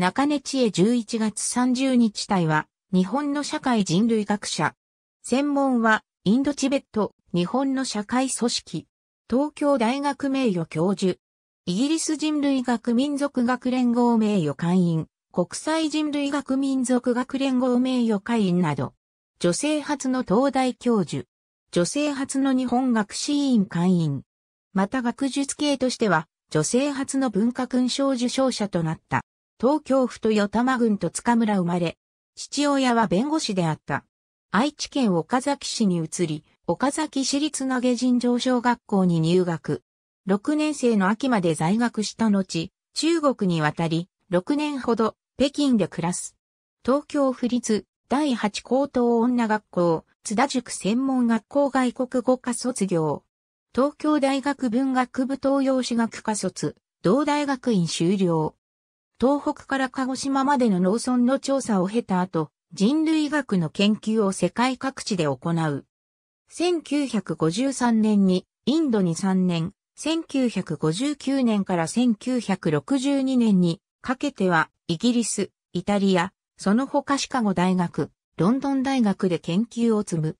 中根知恵11月30日隊は、日本の社会人類学者。専門は、インドチベット、日本の社会組織。東京大学名誉教授。イギリス人類学民族学連合名誉会員。国際人類学民族学連合名誉会員など。女性初の東大教授。女性初の日本学士院会員。また学術系としては、女性初の文化勲章受章者となった。東京府豊玉郡と塚村生まれ、父親は弁護士であった。愛知県岡崎市に移り、岡崎市立投げ尋常小学校に入学。6年生の秋まで在学した後、中国に渡り、6年ほど北京で暮らす。東京府立第8高等女学校、津田塾専門学校外国語科卒業。東京大学文学部東洋史学科卒、同大学院修了。東北から鹿児島までの農村の調査を経た後、人類学の研究を世界各地で行う。1953年にインドに3年、1959年から1962年にかけてはイギリス、イタリア、その他シカゴ大学、ロンドン大学で研究を積む。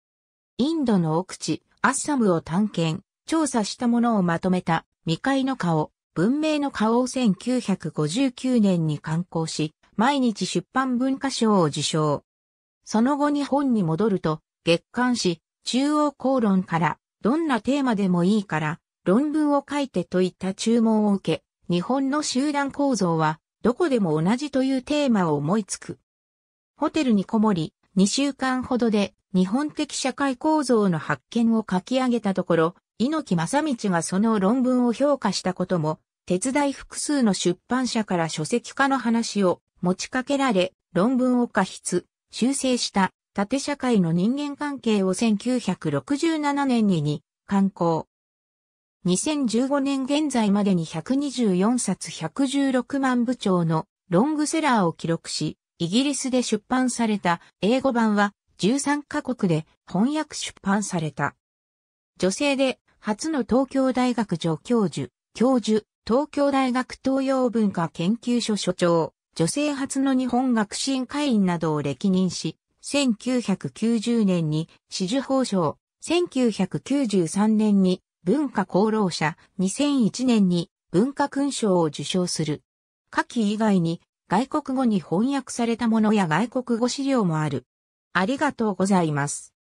インドの奥地、アッサムを探検、調査したものをまとめた未開の顔、文明の花王1959年に刊行し、毎日出版文化賞を受賞。その後日本に戻ると、月刊誌、中央公論から、どんなテーマでもいいから、論文を書いてといった注文を受け、日本の集団構造は、どこでも同じというテーマを思いつく。ホテルにこもり、2週間ほどで日本的社会構造の発見を書き上げたところ、猪木正道がその論文を評価したことも、手伝い複数の出版社から書籍化の話を持ちかけられ、論文を過筆、修正した縦社会の人間関係を1967年にに刊行。2015年現在までに124冊116万部長のロングセラーを記録し、イギリスで出版された英語版は13カ国で翻訳出版された。女性で初の東京大学助教授、教授、東京大学東洋文化研究所所長、女性初の日本学進会員などを歴任し、1990年に紫綬褒章、1993年に文化功労者、2001年に文化勲章を受章する。下記以外に外国語に翻訳されたものや外国語資料もある。ありがとうございます。